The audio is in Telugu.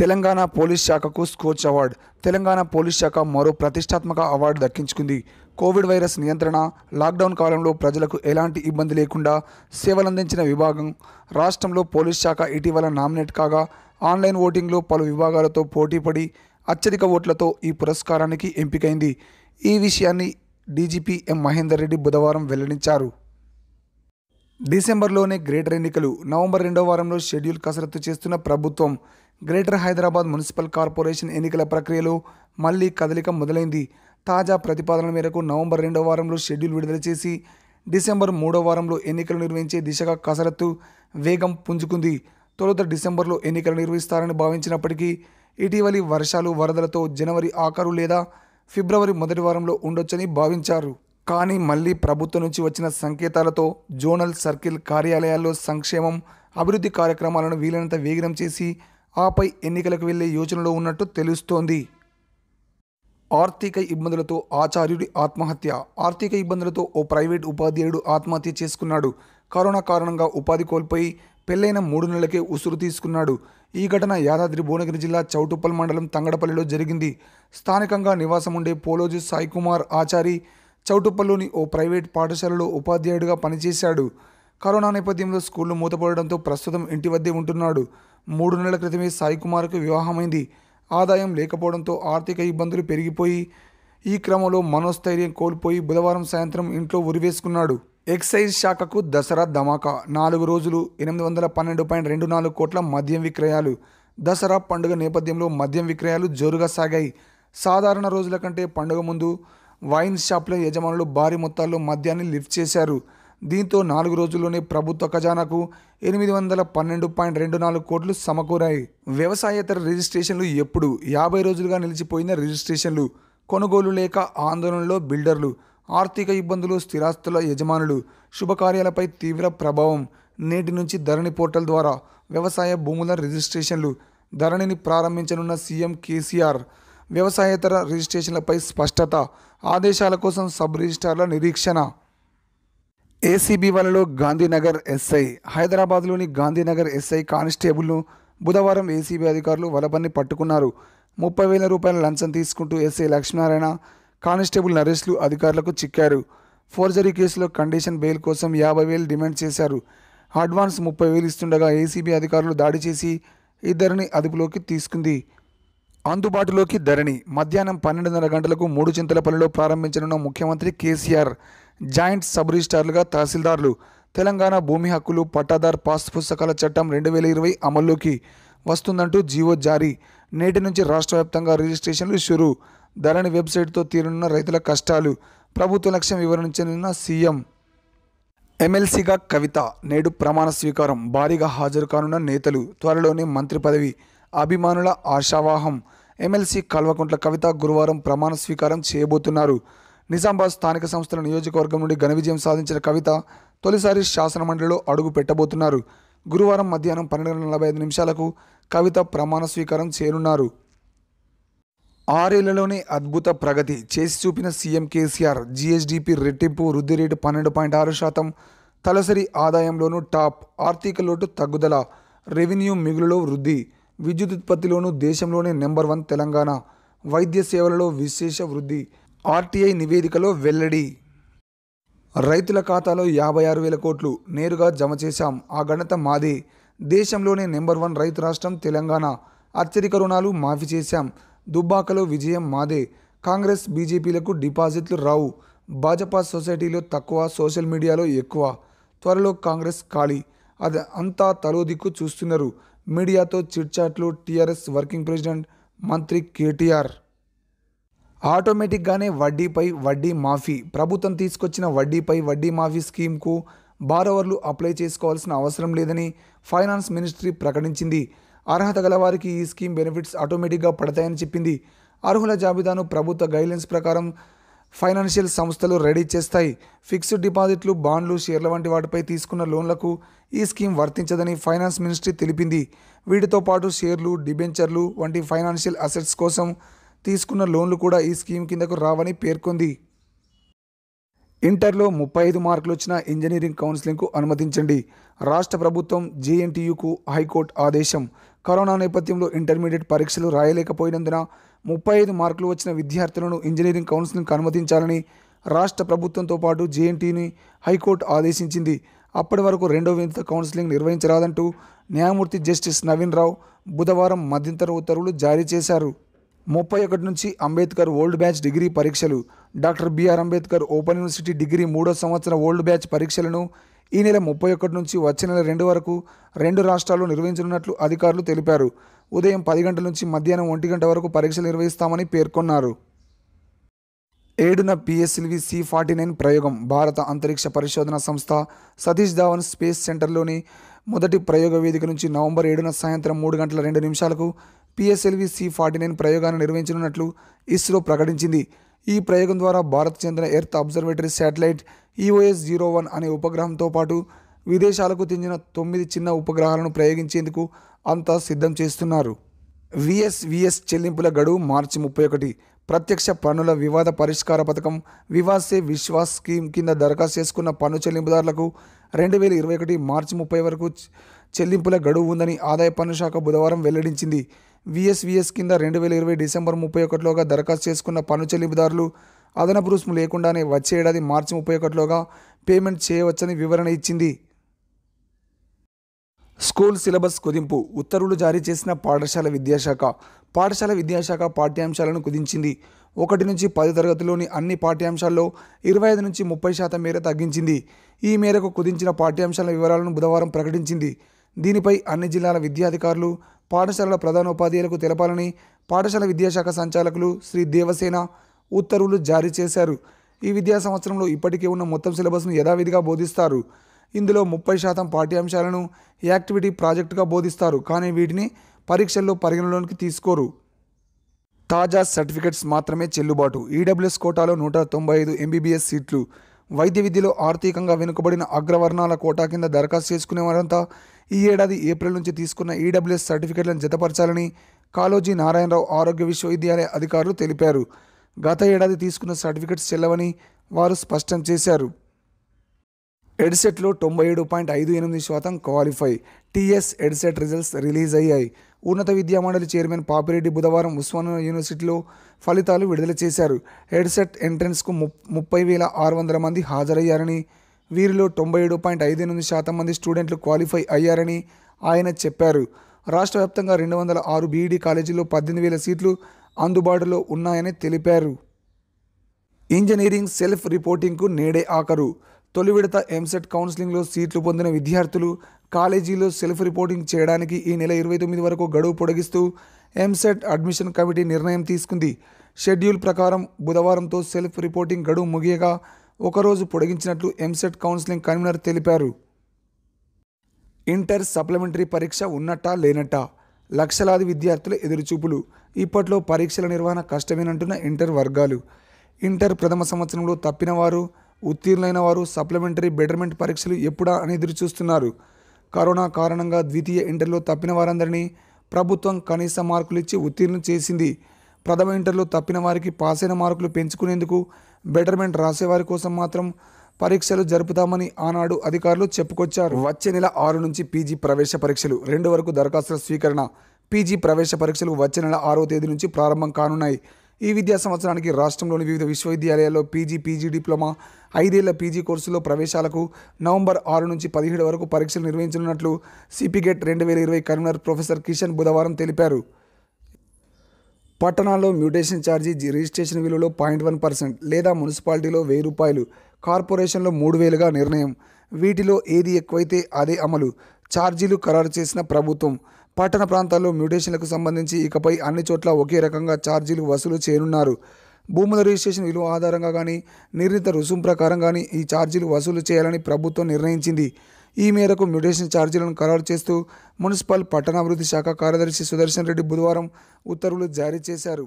తెలంగాణ పోలీస్ శాఖకు స్కోచ్ అవార్డు తెలంగాణ పోలీస్ శాఖ మరో ప్రతిష్టాత్మక అవార్డు దక్కించుకుంది కోవిడ్ వైరస్ నియంత్రణ లాక్డౌన్ కాలంలో ప్రజలకు ఎలాంటి ఇబ్బంది లేకుండా సేవలందించిన విభాగం రాష్ట్రంలో పోలీస్ శాఖ ఇటీవల నామినేట్ కాగా ఆన్లైన్ ఓటింగ్లో పలు విభాగాలతో పోటీపడి అత్యధిక ఓట్లతో ఈ పురస్కారానికి ఎంపికైంది ఈ విషయాన్ని డీజీపీ ఎం మహేందర్ రెడ్డి బుధవారం వెల్లడించారు డిసెంబర్లోనే గ్రేటర్ ఎన్నికలు నవంబర్ రెండో వారంలో షెడ్యూల్ కసరత్తు చేస్తున్న ప్రభుత్వం గ్రేటర్ హైదరాబాద్ మున్సిపల్ కార్పొరేషన్ ఎన్నికల ప్రక్రియలో మళ్లీ కదలిక మొదలైంది తాజా ప్రతిపాదనల మేరకు నవంబర్ రెండో వారంలో షెడ్యూల్ విడుదల చేసి డిసెంబర్ మూడో వారంలో ఎన్నికలు నిర్వహించే దిశగా కసరత్తు వేగం పుంజుకుంది తొలుత డిసెంబర్లో ఎన్నికలు నిర్వహిస్తారని భావించినప్పటికీ ఇటీవలి వర్షాలు వరదలతో జనవరి ఆఖరు లేదా ఫిబ్రవరి మొదటి వారంలో ఉండొచ్చని భావించారు కానీ మళ్ళీ ప్రభుత్వం నుంచి వచ్చిన సంకేతాలతో జోనల్ సర్కిల్ కార్యాలయాల్లో సంక్షేమం అభివృద్ధి కార్యక్రమాలను వీలైనంత వేగనం చేసి ఆపై ఎన్నికలకు వెళ్లే యోచనలో ఉన్నట్టు తెలుస్తోంది ఆర్థిక ఇబ్బందులతో ఆచార్యుడి ఆత్మహత్య ఆర్థిక ఇబ్బందులతో ఓ ప్రైవేట్ ఉపాధ్యాయుడు ఆత్మహత్య చేసుకున్నాడు కరోనా కారణంగా ఉపాధి కోల్పోయి పెళ్లైన మూడు నెలలకే ఉసురు తీసుకున్నాడు ఈ ఘటన యాదాద్రి భువనగిరి జిల్లా చౌటుప్పల్ మండలం తంగడపల్లిలో జరిగింది స్థానికంగా నివాసం ఉండే పోలోజీ సాయికుమార్ ఆచారి చౌటుప్పల్లోని ఓ ప్రైవేట్ పాఠశాలలో ఉపాధ్యాయుడిగా పనిచేశాడు కరోనా నేపథ్యంలో స్కూళ్లు మూతపడడంతో ప్రస్తుతం ఇంటి వద్దే ఉంటున్నాడు మూడు నెలల క్రితమే సాయి కుమార్కు వివాహమైంది ఆదాయం లేకపోవడంతో ఆర్థిక ఇబ్బందులు పెరిగిపోయి ఈ క్రమంలో మనోస్థైర్యం కోల్పోయి బుధవారం సాయంత్రం ఇంట్లో ఉరివేసుకున్నాడు ఎక్సైజ్ శాఖకు దసరా ధమాకా నాలుగు రోజులు ఎనిమిది వందల పన్నెండు పాయింట్ రెండు నాలుగు కోట్ల మద్యం విక్రయాలు దసరా పండుగ నేపథ్యంలో మద్యం విక్రయాలు జోరుగా సాగాయి సాధారణ రోజుల కంటే పండుగ ముందు వైన్ షాప్ల యజమానులు భారీ మొత్తాల్లో మద్యాన్ని లిఫ్ట్ చేశారు దీంతో నాలుగు రోజుల్లోనే ప్రభుత్వ ఖజానాకు ఎనిమిది వందల పన్నెండు పాయింట్ రెండు నాలుగు కోట్లు సమకూరాయి వ్యవసాయేతర రిజిస్ట్రేషన్లు ఎప్పుడు యాభై రోజులుగా నిలిచిపోయిన రిజిస్ట్రేషన్లు కొనుగోలు లేక ఆందోళనలో బిల్డర్లు ఆర్థిక ఇబ్బందులు స్థిరాస్తుల యజమానులు శుభకార్యాలపై తీవ్ర ప్రభావం నేటి నుంచి ధరణి పోర్టల్ ద్వారా వ్యవసాయ భూముల రిజిస్ట్రేషన్లు ధరణిని ప్రారంభించనున్న సీఎం కేసీఆర్ వ్యవసాయేతర రిజిస్ట్రేషన్లపై స్పష్టత ఆదేశాల కోసం సబ్ రిజిస్ట్రార్ల నిరీక్షణ ఏసీబీ వలలో గాంధీనగర్ ఎస్ఐ హైదరాబాద్లోని గాంధీనగర్ ఎస్ఐ కానిస్టేబుల్ను బుధవారం ఏసీబీ అధికారులు వలపన్ని పట్టుకున్నారు ముప్పై వేల రూపాయల లంచం తీసుకుంటూ ఎస్ఐ లక్ష్మీనారాయణ కానిస్టేబుల్ నరేష్లు అధికారులకు చిక్కారు ఫోర్జరీ కేసులో కండిషన్ బెయిల్ కోసం యాభై వేలు డిమాండ్ చేశారు అడ్వాన్స్ ముప్పై వేలు ఇస్తుండగా ఏసీబీ అధికారులు దాడి చేసి ఇద్దరిని అదుపులోకి తీసుకుంది అందుబాటులోకి ధరణి మధ్యాహ్నం పన్నెండున్నర గంటలకు మూడు చింతలపల్లిలో ప్రారంభించనున్న ముఖ్యమంత్రి కేసీఆర్ జాయింట్ సబ్ రిజిస్టార్లుగా తహసీల్దార్లు తెలంగాణ భూమి హక్కులు పట్టాదార్ పాస్ పుస్తకాల చట్టం రెండు వేల ఇరవై అమల్లోకి వస్తుందంటూ జీవో జారీ నేటి నుంచి రాష్ట్ర వ్యాప్తంగా రిజిస్ట్రేషన్లు షురు ధరణి వెబ్సైట్తో తీరున్న రైతుల కష్టాలు ప్రభుత్వ లక్ష్యం వివరించనున్న సీఎం ఎమ్మెల్సీగా కవిత నేడు ప్రమాణ స్వీకారం భారీగా హాజరు కానున్న నేతలు త్వరలోనే మంత్రి పదవి అభిమానుల ఆశావాహం ఎమ్మెల్సీ కల్వకుంట్ల కవిత గురువారం ప్రమాణ స్వీకారం చేయబోతున్నారు నిజామాబాద్ స్థానిక సంస్థల నియోజకవర్గం నుండి ఘన విజయం సాధించిన కవిత తొలిసారి శాసనమండలిలో అడుగు పెట్టబోతున్నారు గురువారం మధ్యాహ్నం పన్నెండు నలభై ఐదు నిమిషాలకు కవిత ప్రమాణ స్వీకారం చేయనున్నారు ఆరేళ్లలోనే అద్భుత ప్రగతి చేసి చూపిన సీఎం కేసీఆర్ జీఎస్డీపీ రెట్టింపు వృద్ధి రేటు పన్నెండు పాయింట్ ఆరు శాతం తలసరి ఆదాయంలోనూ టాప్ ఆర్థిక లోటు తగ్గుదల రెవెన్యూ మిగులులో వృద్ధి విద్యుత్ ఉత్పత్తిలోనూ దేశంలోనే నెంబర్ వన్ తెలంగాణ వైద్య సేవలలో విశేష వృద్ధి ఆర్టీఐ నివేదికలో వెల్లడి రైతుల ఖాతాలో యాభై ఆరు వేల కోట్లు నేరుగా జమ చేశాం ఆ ఘనత మాదే దేశంలోనే నెంబర్ వన్ రైతు రాష్ట్రం తెలంగాణ అత్యధిక రుణాలు మాఫీ చేశాం దుబ్బాకలో విజయం మాదే కాంగ్రెస్ బీజేపీలకు డిపాజిట్లు రావు భాజపా సొసైటీలో తక్కువ సోషల్ మీడియాలో ఎక్కువ త్వరలో కాంగ్రెస్ ఖాళీ అది అంతా తలో దిక్కు చూస్తున్నారు మీడియాతో చిట్చాట్లు టీఆర్ఎస్ వర్కింగ్ ప్రెసిడెంట్ మంత్రి కేటీఆర్ ఆటోమేటిక్గానే వడ్డీపై వడ్డీ మాఫీ ప్రభుత్వం తీసుకొచ్చిన వడ్డీపై వడ్డీ మాఫీ స్కీమ్కు బారోవర్లు అప్లై చేసుకోవాల్సిన అవసరం లేదని ఫైనాన్స్ మినిస్ట్రీ ప్రకటించింది అర్హత గలవారికి ఈ స్కీమ్ బెనిఫిట్స్ ఆటోమేటిక్గా పడతాయని చెప్పింది అర్హుల జాబితాను ప్రభుత్వ గైడ్లైన్స్ ప్రకారం ఫైనాన్షియల్ సంస్థలు రెడీ చేస్తాయి ఫిక్స్డ్ డిపాజిట్లు బాండ్లు షేర్ల వంటి వాటిపై తీసుకున్న లోన్లకు ఈ స్కీమ్ వర్తించదని ఫైనాన్స్ మినిస్ట్రీ తెలిపింది వీటితో పాటు షేర్లు డిబెంచర్లు వంటి ఫైనాన్షియల్ అసెట్స్ కోసం తీసుకున్న లోన్లు కూడా ఈ స్కీమ్ కిందకు రావని పేర్కొంది ఇంటర్లో ముప్పై ఐదు మార్కులు వచ్చిన ఇంజనీరింగ్ కౌన్సిలింగ్కు అనుమతించండి రాష్ట్ర ప్రభుత్వం జేఎన్టీయుకు హైకోర్టు ఆదేశం కరోనా నేపథ్యంలో ఇంటర్మీడియట్ పరీక్షలు రాయలేకపోయినందున ముప్పై ఐదు మార్కులు వచ్చిన విద్యార్థులను ఇంజనీరింగ్ కౌన్సిలింగ్కు అనుమతించాలని రాష్ట్ర ప్రభుత్వంతో పాటు జేఎన్టీని హైకోర్టు ఆదేశించింది అప్పటి వరకు రెండో వింత కౌన్సిలింగ్ నిర్వహించరాదంటూ న్యాయమూర్తి జస్టిస్ నవీన్ రావు బుధవారం మధ్యంతర ఉత్తర్వులు జారీ చేశారు ముప్పై ఒకటి నుంచి అంబేద్కర్ ఓల్డ్ బ్యాచ్ డిగ్రీ పరీక్షలు doctor B R Ambedkar open university degree మూడో సంవత్సరం ఓల్డ్ బ్యాచ్ పరీక్షలను ఈ నెల ముప్పై ఒకటి నుంచి వచ్చే నెల రెండు వరకు రెండు రాష్ట్రాల్లో నిర్వహించనున్నట్లు అధికారులు తెలిపారు ఉదయం పది గంటల నుంచి మధ్యాహ్నం ఒంటి గంట వరకు పరీక్షలు నిర్వహిస్తామని పేర్కొన్నారు ఏడున పిఎస్ఎల్వి సి ఫార్టీ నైన్ ప్రయోగం భారత అంతరిక్ష పరిశోధన సంస్థ సతీష్ ధావన్ స్పేస్ సెంటర్లోని మొదటి ప్రయోగ వేదిక నుంచి నవంబర్ ఏడున సాయంత్రం మూడు గంటల రెండు నిమిషాలకు పిఎస్ఎల్వి సి ఫార్టీ నైన్ ప్రయోగాన్ని నిర్వహించనున్నట్లు ఇస్రో ప్రకటించింది ఈ ప్రయోగం ద్వారా భారత్ చెందిన earth observatory satellite EOS zero one అనే ఉపగ్రహంతో పాటు విదేశాలకు చెందిన తొమ్మిది చిన్న ఉపగ్రహాలను ప్రయోగించేందుకు అంతా సిద్ధం చేస్తున్నారు విఎస్విఎస్ చెల్లింపుల గడువు మార్చి ముప్పై ఒకటి ప్రత్యక్ష పన్నుల వివాద పరిష్కార పథకం వివాసే విశ్వాస్ స్కీమ్ కింద దరఖాస్తు చేసుకున్న పన్ను చెల్లింపుదారులకు రెండు వేల ఇరవై ఒకటి మార్చి ముప్పై వరకు చెల్లింపుల గడువు ఉందని ఆదాయ పన్ను శాఖ బుధవారం వెల్లడించింది విఎస్విఎస్ కింద రెండు వేల ఇరవై డిసెంబర్ ముప్పై ఒకటిలోగా దరఖాస్తు చేసుకున్న పన్ను చెల్లింపుదారులు అదనపు రుసుము లేకుండానే వచ్చే ఏడాది మార్చి ముప్పై ఒకటిలోగా పేమెంట్ చేయవచ్చని వివరణ ఇచ్చింది స్కూల్ సిలబస్ కుదింపు ఉత్తర్వులు జారీ చేసిన పాఠశాల విద్యాశాఖ పాఠశాల విద్యాశాఖ పాఠ్యాంశాలను కుదించింది ఒకటి నుంచి పది తరగతిలోని అన్ని పాఠ్యాంశాల్లో ఇరవై ఐదు నుంచి ముప్పై శాతం మేర తగ్గించింది ఈ మేరకు కుదించిన పాఠ్యాంశాల వివరాలను బుధవారం ప్రకటించింది దీనిపై అన్ని జిల్లాల విద్యాధికారులు పాఠశాలల ప్రధానోపాధ్యాయులకు తెలపాలని పాఠశాల విద్యాశాఖ సంచాలకులు శ్రీ దేవసేన ఉత్తర్వులు జారీ చేశారు ఈ విద్యా సంవత్సరంలో ఇప్పటికే ఉన్న మొత్తం సిలబస్ను యథావిధిగా బోధిస్తారు ఇందులో ముప్పై శాతం పాఠ్యాంశాలను యాక్టివిటీ ప్రాజెక్టుగా బోధిస్తారు కానీ వీటిని పరీక్షల్లో పరిగణలోనికి తీసుకోరు తాజా సర్టిఫికెట్స్ మాత్రమే చెల్లుబాటు ఈడబ్ల్యూఎస్ కోటాలో నూట తొంభై ఐదు ఎంబీబీఎస్ సీట్లు వైద్య విద్యలో ఆర్థికంగా వెనుకబడిన అగ్రవర్ణాల కోటా కింద దరఖాస్తు చేసుకునే వారంతా ఈ ఏడాది ఏప్రిల్ నుంచి తీసుకున్న ఈడబ్ల్యూఎస్ సర్టిఫికెట్లను జతపరచాలని కాళోజీ నారాయణరావు ఆరోగ్య విశ్వవిద్యాలయ అధికారులు తెలిపారు గత ఏడాది తీసుకున్న సర్టిఫికెట్స్ చెల్లవని వారు స్పష్టం చేశారు ఎడ్సెట్లో తొంభై ఏడు పాయింట్ ఐదు ఎనిమిది శాతం qualify TS EdCET results release అయ్యాయి ఉన్నత విద్యా మండలి చైర్మన్ పాపిరెడ్డి బుధవారం ఉస్మానియా యూనివర్సిటీలో ఫలితాలు విడుదల చేశారు హెడ్సెట్ ఎంట్రన్స్కు ముప్పై వేల ఆరు వందల మంది హాజరయ్యారని వీరిలో తొంభై ఏడు పాయింట్ ఐదు ఎనిమిది శాతం మంది స్టూడెంట్లు క్వాలిఫై అయ్యారని ఆయన చెప్పారు రాష్ట్ర వ్యాప్తంగా రెండు వందల ఆరు బీఈడి కాలేజీల్లో పద్దెనిమిది వేల సీట్లు అందుబాటులో ఉన్నాయని తెలిపారు ఇంజనీరింగ్ సెల్ఫ్ రిపోర్టింగ్కు నేడే ఆఖరు తొలి విడత ఎంసెట్ కౌన్సిలింగ్లో సీట్లు పొందిన విద్యార్థులు కాలేజీలో సెల్ఫ్ రిపోర్టింగ్ చేయడానికి ఈ నెల ఇరవై తొమ్మిది వరకు గడువు పొడిగిస్తూ ఎంసెట్ అడ్మిషన్ కమిటీ నిర్ణయం తీసుకుంది షెడ్యూల్ ప్రకారం బుధవారంతో సెల్ఫ్ రిపోర్టింగ్ గడువు ముగియగా ఒకరోజు పొడిగించినట్లు ఎంసెట్ కౌన్సిలింగ్ కన్వీనర్ తెలిపారు ఇంటర్ సప్లిమెంటరీ పరీక్ష ఉన్నట్టా లేనట్టా లక్షలాది విద్యార్థుల ఎదురుచూపులు ఇప్పట్లో పరీక్షల నిర్వహణ కష్టమేనంటున్న ఇంటర్ వర్గాలు ఇంటర్ ప్రథమ సంవత్సరంలో తప్పినవారు ఉత్తీర్ణులైన వారు సప్లిమెంటరీ బెటర్మెంట్ పరీక్షలు ఎప్పుడా అని ఎదురుచూస్తున్నారు కరోనా కారణంగా ద్వితీయ ఇంటర్లో తప్పిన వారందరినీ ప్రభుత్వం కనీస మార్కులు ఇచ్చి ఉత్తీర్ణం చేసింది ప్రథమ ఇంటర్లో తప్పిన వారికి పాసైన మార్కులు పెంచుకునేందుకు బెటర్మెంట్ రాసేవారి కోసం మాత్రం పరీక్షలు జరుపుతామని ఆనాడు అధికారులు చెప్పుకొచ్చారు వచ్చే నెల ఆరు నుంచి పీజీ ప్రవేశ పరీక్షలు రెండు వరకు దరఖాస్తుల స్వీకరణ పీజీ ప్రవేశ పరీక్షలు వచ్చే నెల ఆరో తేదీ నుంచి ప్రారంభం కానున్నాయి ఈ విద్యా సంవత్సరానికి రాష్ట్రంలోని వివిధ విశ్వవిద్యాలయాల్లో పీజీ పీజీ డిప్లొమా ఐదేళ్ల పీజీ కోర్సులో ప్రవేశాలకు నవంబర్ ఆరు నుంచి పదిహేడు వరకు పరీక్షలు నిర్వహించనున్నట్లు సిపిగెట్ రెండు వేల ఇరవై కన్వీనర్ ప్రొఫెసర్ కిషన్ బుధవారం తెలిపారు పట్టణాల్లో మ్యూటేషన్ ఛార్జీ రిజిస్ట్రేషన్ విలువలో పాయింట్ వన్ పర్సెంట్ లేదా మున్సిపాలిటీలో వెయ్యి రూపాయలు కార్పొరేషన్లో మూడు వేలుగా నిర్ణయం వీటిలో ఏది ఎక్కువైతే అదే అమలు ఛార్జీలు ఖరారు చేసిన ప్రభుత్వం పట్టణ ప్రాంతాల్లో మ్యూటేషన్లకు సంబంధించి ఇకపై అన్ని చోట్ల ఒకే రకంగా ఛార్జీలు వసూలు చేయనున్నారు భూముల రిజిస్ట్రేషన్ విలువ ఆధారంగా కానీ నిర్ణీత రుసుము ప్రకారం కానీ ఈ ఛార్జీలు వసూలు చేయాలని ప్రభుత్వం నిర్ణయించింది ఈ మేరకు మ్యూటేషన్ ఛార్జీలను ఖరారు చేస్తూ మున్సిపల్ పట్టణాభివృద్ధి శాఖ కార్యదర్శి సుదర్శన్ రెడ్డి బుధవారం ఉత్తర్వులు జారీ చేశారు